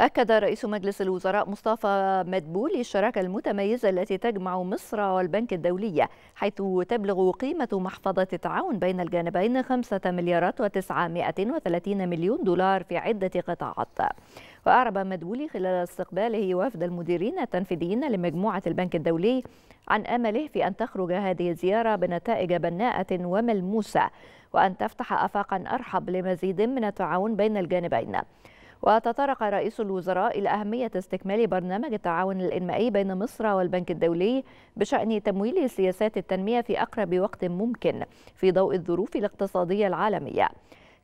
أكد رئيس مجلس الوزراء مصطفى مدبول الشراكة المتميزة التي تجمع مصر والبنك الدولي حيث تبلغ قيمة محفظة التعاون بين الجانبين 5 مليارات و930 مليون دولار في عدة قطاعات وأعرب مدبولي خلال استقباله وفد المديرين التنفيذيين لمجموعة البنك الدولي عن أمله في أن تخرج هذه الزيارة بنتائج بناءة وملموسة وأن تفتح أفاقا أرحب لمزيد من التعاون بين الجانبين وتطرق رئيس الوزراء إلى أهمية استكمال برنامج التعاون الإنمائي بين مصر والبنك الدولي بشأن تمويل سياسات التنمية في أقرب وقت ممكن في ضوء الظروف الاقتصادية العالمية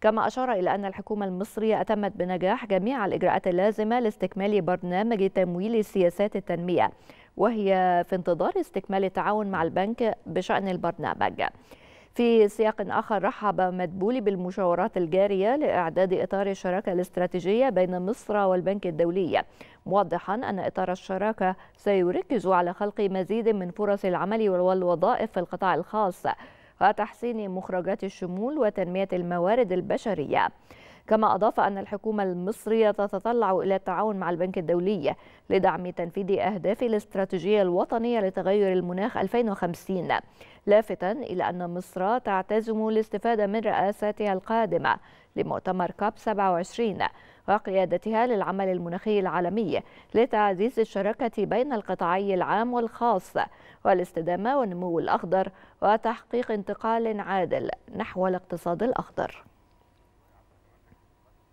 كما أشار إلى أن الحكومة المصرية أتمت بنجاح جميع الإجراءات اللازمة لاستكمال برنامج تمويل سياسات التنمية وهي في انتظار استكمال التعاون مع البنك بشأن البرنامج في سياق آخر رحب مدبولي بالمشاورات الجارية لإعداد إطار الشراكة الاستراتيجية بين مصر والبنك الدولي موضحا أن إطار الشراكة سيركز على خلق مزيد من فرص العمل والوظائف في القطاع الخاص وتحسين مخرجات الشمول وتنمية الموارد البشرية كما أضاف أن الحكومة المصرية تتطلع إلى التعاون مع البنك الدولي لدعم تنفيذ أهداف الاستراتيجية الوطنية لتغير المناخ 2050 لافتا إلى أن مصر تعتزم الاستفادة من رئاساتها القادمة لمؤتمر كاب 27 وقيادتها للعمل المناخي العالمي لتعزيز الشراكة بين القطاعي العام والخاص والاستدامة والنمو الأخضر وتحقيق انتقال عادل نحو الاقتصاد الأخضر